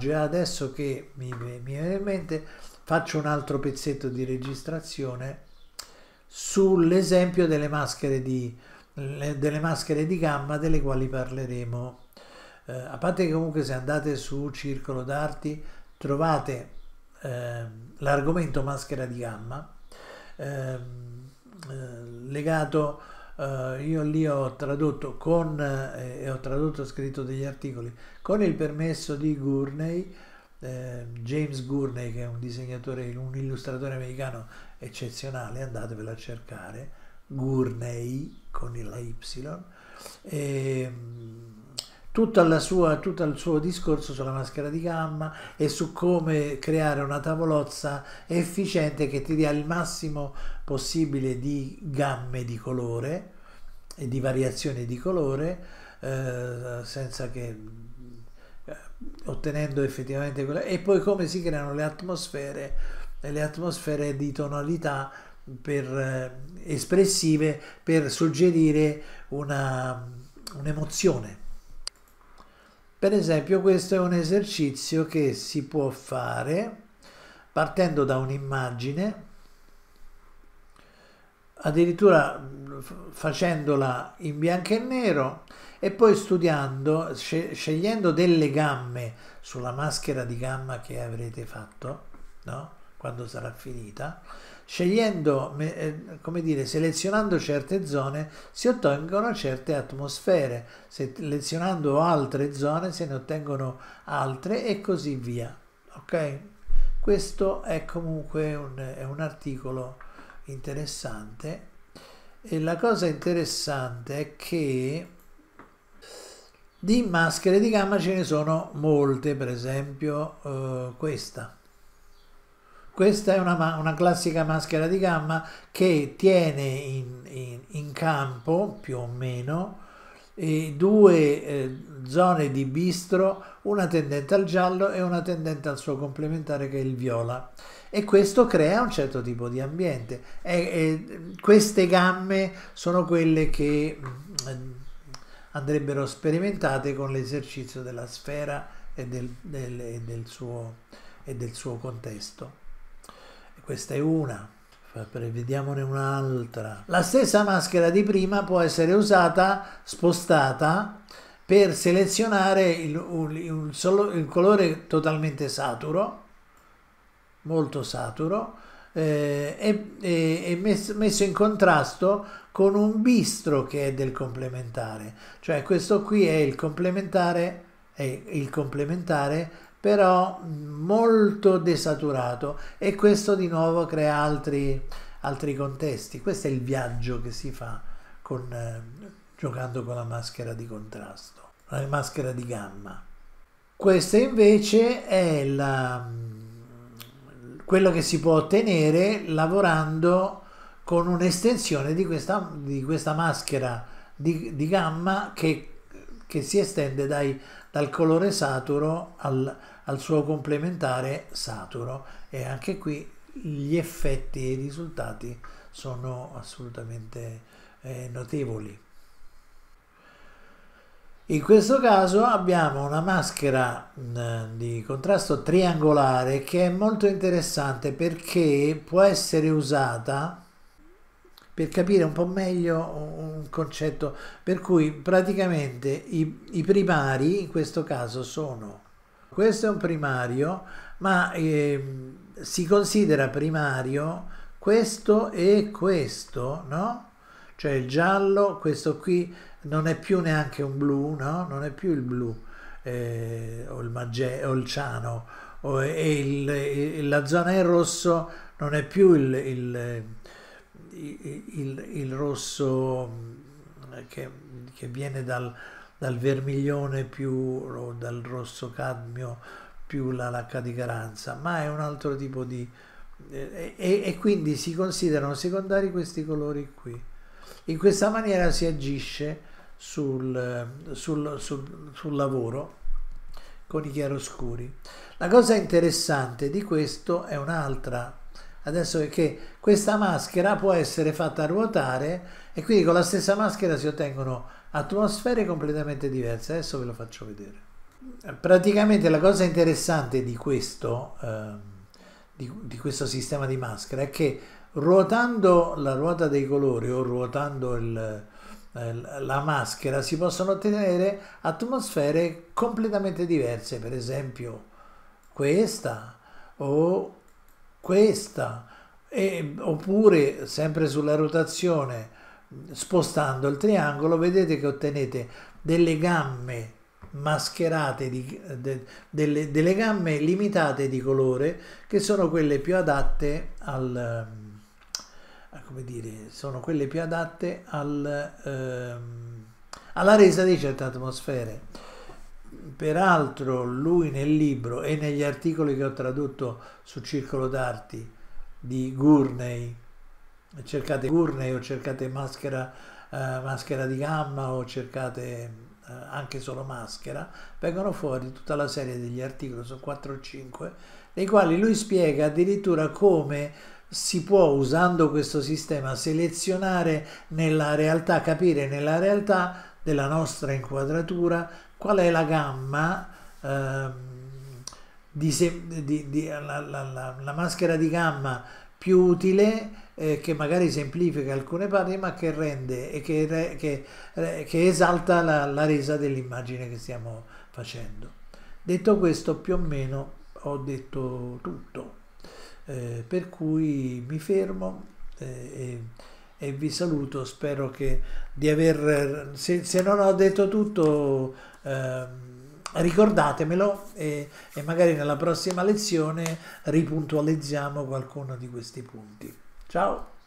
Già adesso che mi, mi viene in mente faccio un altro pezzetto di registrazione sull'esempio delle maschere di, delle maschere di gamma delle quali parleremo. Eh, a parte che comunque se andate su Circolo d'Arti trovate eh, l'argomento maschera di gamma ehm, eh, legato Uh, io lì ho tradotto con, eh, e ho tradotto e scritto degli articoli, con il permesso di Gurney, eh, James Gurney che è un disegnatore, un illustratore americano eccezionale, andatevelo a cercare, Gurney con la Y, e, ehm, sua, tutto il suo discorso sulla maschera di gamma e su come creare una tavolozza efficiente che ti dia il massimo possibile di gamme di colore e di variazioni di colore eh, senza che eh, ottenendo effettivamente quella e poi come si creano le atmosfere eh, le atmosfere di tonalità per, eh, espressive per suggerire una, un'emozione per esempio questo è un esercizio che si può fare partendo da un'immagine, addirittura mm, facendola in bianco e nero e poi studiando, scegliendo delle gamme sulla maschera di gamma che avrete fatto, no? quando sarà finita, scegliendo, eh, come dire, selezionando certe zone si ottengono certe atmosfere, selezionando altre zone se ne ottengono altre e così via. Ok? Questo è comunque un, è un articolo interessante e la cosa interessante è che di maschere di gamma ce ne sono molte, per esempio eh, questa questa è una, una classica maschera di gamma che tiene in, in, in campo più o meno eh, due eh, zone di bistro, una tendente al giallo e una tendente al suo complementare che è il viola. E questo crea un certo tipo di ambiente. E, e queste gamme sono quelle che mh, mm, andrebbero sperimentate con l'esercizio della sfera e del, del, e del, suo, e del suo contesto. Questa è una. Vediamone un'altra. La stessa maschera di prima può essere usata, spostata, per selezionare il, il, il colore totalmente saturo, molto saturo, eh, e, messo in contrasto con un bistro che è del complementare. Cioè questo qui è il complementare, è il complementare però molto desaturato e questo di nuovo crea altri, altri contesti. Questo è il viaggio che si fa con, eh, giocando con la maschera di contrasto, la maschera di gamma. Questa invece è la, quello che si può ottenere lavorando con un'estensione di questa, di questa maschera di, di gamma che, che si estende dai, dal colore saturo al, al suo complementare saturo e anche qui gli effetti e i risultati sono assolutamente eh, notevoli. In questo caso abbiamo una maschera mh, mm, di contrasto triangolare che è molto interessante perché può essere usata per capire un po' meglio concetto per cui praticamente i, i primari in questo caso sono questo è un primario ma eh, si considera primario questo e questo no cioè il giallo questo qui non è più neanche un blu no non è più il blu eh, o, il magge, o il ciano o, e il, la zona in rosso non è più il, il il, il rosso mm, che, che viene dal, dal, vermiglione più o dal rosso cadmio più la lacca di caranza, ma è un altro tipo di... Eh, e, e quindi si considerano secondari questi colori qui. In questa maniera si agisce sul, sul, sul, sul lavoro con i chiaroscuri. La cosa interessante di questo è un'altra adesso è che questa maschera può essere fatta ruotare e quindi con la stessa maschera si ottengono atmosfere completamente diverse. Adesso ve lo faccio vedere. Praticamente la cosa interessante di questo, eh, di, di questo sistema di maschera è che ruotando la ruota dei colori o ruotando il, la maschera si possono ottenere atmosfere completamente diverse, per esempio questa o questa, e, oppure sempre sulla rotazione spostando il triangolo vedete che ottenete delle gamme mascherate di, de, delle, delle, gamme limitate di colore che sono quelle più adatte al eh, come dire sono quelle più adatte al, ehm, alla resa di certe atmosfere peraltro lui nel libro e negli articoli che ho tradotto su Circolo d'Arti di Gurney, cercate Gurney o cercate maschera, eh, maschera di gamma o cercate eh, anche solo maschera, vengono fuori tutta la serie degli articoli, sono 4 o 5, nei quali lui spiega addirittura come si può usando questo sistema selezionare nella realtà, capire nella realtà della nostra inquadratura qual è la gamma eh, di, di, di, la, la, la, la, maschera di gamma più utile eh, che magari semplifica alcune parti ma che rende e che, re, che, re, che esalta la, resa dell'immagine che stiamo facendo. Detto questo più o meno ho detto tutto, eh, per cui mi fermo. Eh, e, e vi saluto, spero che di aver, se, se non ho detto tutto, eh, ricordatemelo e, e magari nella prossima lezione ripuntualizziamo qualcuno di questi punti. Ciao!